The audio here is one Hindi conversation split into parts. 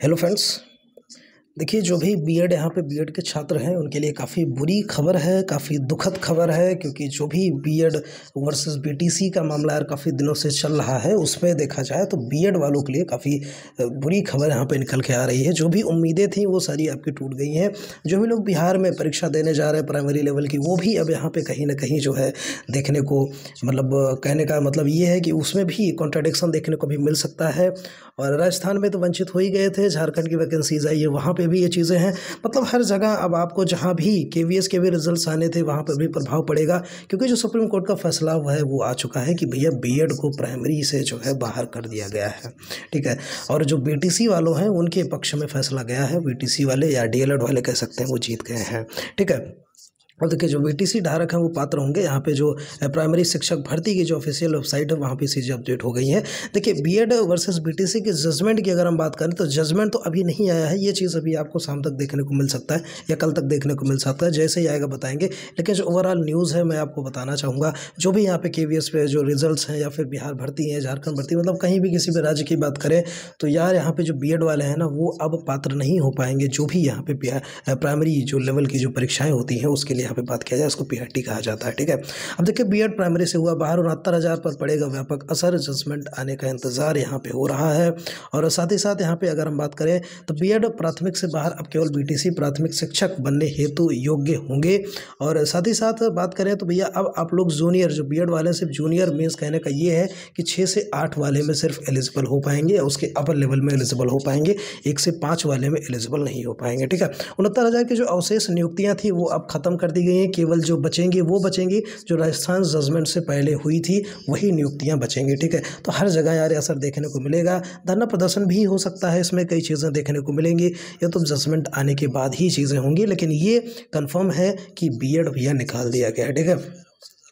hello friends देखिए जो भी बी एड यहाँ पर बी एड के छात्र हैं उनके लिए काफ़ी बुरी खबर है काफ़ी दुखद खबर है क्योंकि जो भी B Ed versus B T C का मामला यार काफ़ी दिनों से चल रहा है उसमें देखा जाए तो बी एड वालों के लिए काफ़ी बुरी खबर यहाँ पे निकल के आ रही है जो भी उम्मीदें थी वो सारी आपकी टूट गई हैं जो भी लोग बिहार में परीक्षा देने जा रहे हैं प्राइमरी लेवल की वो भी अब यहाँ पर कहीं ना कहीं जो है देखने को मतलब कहने का मतलब ये है कि उसमें भी कॉन्ट्राडिक्शन देखने को भी मिल सकता है और राजस्थान में तो वंचित हो ही गए थे झारखंड की वैकेंसीज आई है वहाँ पर पे भी ये चीज़ें हैं मतलब हर जगह अब आपको जहाँ भी के के भी रिजल्ट आने थे वहाँ पर भी प्रभाव पड़ेगा क्योंकि जो सुप्रीम कोर्ट का फैसला हुआ है वो आ चुका है कि भैया बी को प्राइमरी से जो है बाहर कर दिया गया है ठीक है और जो बी वालों हैं उनके पक्ष में फैसला गया है बी वाले या डी वाले कह सकते हैं वो जीत गए हैं ठीक है और देखिए जो बीटीसी धारक हैं वो पात्र होंगे यहाँ पे जो प्राइमरी शिक्षक भर्ती की जो ऑफिशियल वेबसाइट है वहाँ पे चीज़ें अपडेट हो गई हैं देखिए बीएड वर्सेस बीटीसी के जजमेंट की अगर हम बात करें तो जजमेंट तो अभी नहीं आया है ये चीज़ अभी आपको शाम तक देखने को मिल सकता है या कल तक देखने को मिल सकता है जैसे ही आएगा बताएंगे लेकिन जो ओवरऑल न्यूज़ है मैं आपको बताना चाहूँगा जो भी यहाँ पे के पे जो रिजल्ट हैं या फिर बिहार भर्ती है झारखंड भर्ती मतलब कहीं भी किसी भी राज्य की बात करें तो यार यहाँ पर जो बी वाले हैं ना वो अब पात्र नहीं हो पाएंगे जो भी यहाँ पे प्राइमरी जो लेवल की जो परीक्षाएँ होती हैं उसके लिए यहाँ पे बात किया जाए उसको पीआरटी कहा जाता है ठीक है अब देखिए बी प्राइमरी से हुआ बाहर उनहत्तर हज़ार पर पड़ेगा व्यापक असर जजमेंट आने का इंतज़ार यहाँ पे हो रहा है और साथ ही साथ यहाँ पे अगर हम बात करें तो बी प्राथमिक से बाहर अब केवल बी प्राथमिक शिक्षक बनने हेतु योग्य होंगे और साथ ही साथ बात करें तो भैया अब आप लोग जूनियर जो बी वाले सिर्फ जूनियर मीन्स कहने का ये है कि छः से आठ वाले में सिर्फ एलिजिबल हो पाएंगे उसके अपर लेवल में एलिजिबल हो पाएंगे एक से पाँच वाले में एलिजिबल नहीं हो पाएंगे ठीक है उनहत्तर हज़ार की जो अवशेष नियुक्तियाँ थी वो अब खत्म कर दी गई हैं केवल जो बचेंगी वो बचेंगी जो राजस्थान जजमेंट से पहले हुई थी वही नियुक्तियाँ बचेंगी ठीक है तो हर जगह यार असर देखने को मिलेगा धरना प्रदर्शन भी हो सकता है इसमें कई चीज़ें देखने को मिलेंगी ये तो जजमेंट आने के बाद ही चीज़ें होंगी लेकिन ये कन्फर्म है कि बी एड निकाल दिया गया ठीक है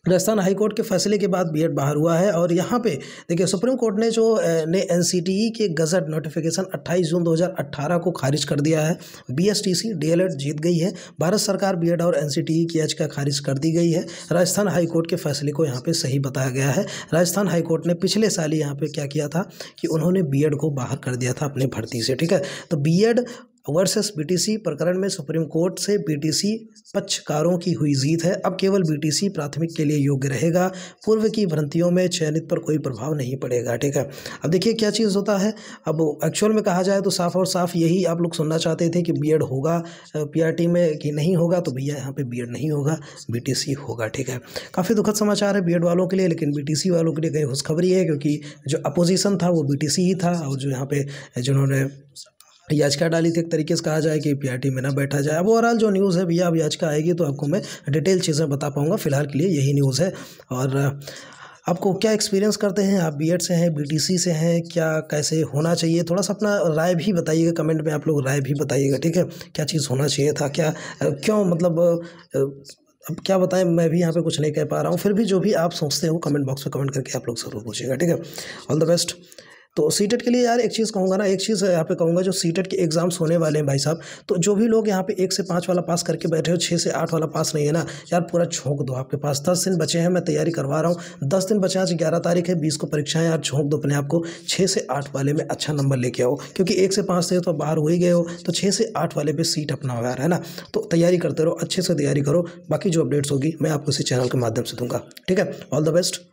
राजस्थान हाई कोर्ट के फैसले के बाद बीएड बाहर हुआ है और यहाँ पे देखिए सुप्रीम कोर्ट ने जो ने एन e के गज़ट नोटिफिकेशन 28 जून 2018 को खारिज कर दिया है बीएसटीसी डीएलएड जीत गई है भारत सरकार बीएड और एन e की का खारिज कर दी गई है राजस्थान हाई कोर्ट के फैसले को यहाँ पर सही बताया गया है राजस्थान हाई कोर्ट ने पिछले साल ही यहाँ पर क्या किया था कि उन्होंने बी को बाहर कर दिया था अपनी भर्ती से ठीक है तो बी वर्सेस बीटीसी प्रकरण में सुप्रीम कोर्ट से बीटीसी पक्षकारों की हुई जीत है अब केवल बीटीसी प्राथमिक के लिए योग्य रहेगा पूर्व की भ्रंतियों में चयनित पर कोई प्रभाव नहीं पड़ेगा ठीक है अब देखिए क्या चीज़ होता है अब एक्चुअल में कहा जाए तो साफ और साफ यही आप लोग सुनना चाहते थे कि बी होगा पी में कि नहीं होगा तो भैया यहाँ पर बी नहीं होगा बी होगा ठीक है काफ़ी दुखद समाचार है बी वालों के लिए लेकिन बी वालों के लिए कई खुशखबरी है क्योंकि जो अपोजिशन था वो बी ही था और जो यहाँ पर जिन्होंने याचिका डाली थी एक तरीके से कहा जाए कि पीआरटी में ना बैठा जाए अब ओवरऑल जो न्यूज़ है भैया अब याचिका आएगी तो आपको मैं डिटेल चीज़ें बता पाऊँगा फिलहाल के लिए यही न्यूज़ है और आपको क्या एक्सपीरियंस करते हैं आप बीएड से हैं बीटीसी से हैं क्या कैसे होना चाहिए थोड़ा सा अपना राय भी बताइएगा कमेंट में आप लोग राय भी बताइएगा ठीक है क्या चीज़ होना चाहिए था क्या क्यों मतलब अब क्या बताएं मैं भी यहाँ पे कुछ नहीं कह पा रहा हूँ फिर भी जो भी आप सोचते हो कमेंट बॉक्स में कमेंट करके आप लोग ज़रूर पूछिएगा ठीक है ऑल द बेस्ट तो सीटेट e के लिए यार एक चीज़ कहूँगा ना एक चीज़ यहाँ पे कहूँगा जो सीटेट e के एग्जाम्स होने वाले हैं भाई साहब तो जो भी लोग यहाँ पे एक से पाँच वाला पास करके बैठे हो छः से आठ वाला पास नहीं है ना यार पूरा झोंक दो आपके पास दस दिन बचे हैं मैं तैयारी करवा रहा हूँ दस दिन बचे आज ग्यारह तारीख है बीस को है यार झोंक दो अपने आपको छः से आठ वाले में अच्छा नंबर लेके आओ क्योंकि एक से पाँच से तो बाहर हो ही गए हो तो छः से आठ वाले पर सीट अपना यार है ना तो तैयारी करते रहो अच्छे से तैयारी करो बाकी जो अपडेट्स होगी मैं आपको इसी चैनल के माध्यम से दूंगा ठीक है ऑल द बेस्ट